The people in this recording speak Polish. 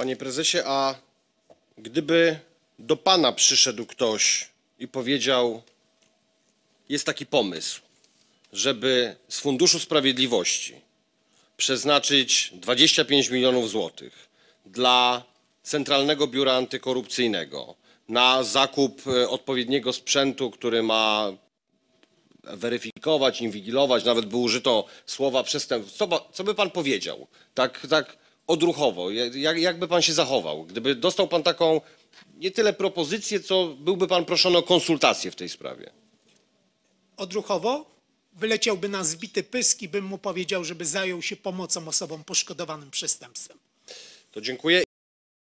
Panie prezesie, a gdyby do pana przyszedł ktoś i powiedział: Jest taki pomysł, żeby z Funduszu Sprawiedliwości przeznaczyć 25 milionów złotych dla Centralnego Biura Antykorupcyjnego na zakup e, odpowiedniego sprzętu, który ma weryfikować, inwigilować, nawet by użyto słowa przestępstwo. Co, co by pan powiedział? Tak, tak odruchowo? Jak, by pan się zachował? Gdyby dostał pan taką nie tyle propozycję, co byłby pan proszony o konsultację w tej sprawie? Odruchowo wyleciałby na zbity pysk i bym mu powiedział, żeby zajął się pomocą osobom poszkodowanym przestępstwem. To dziękuję.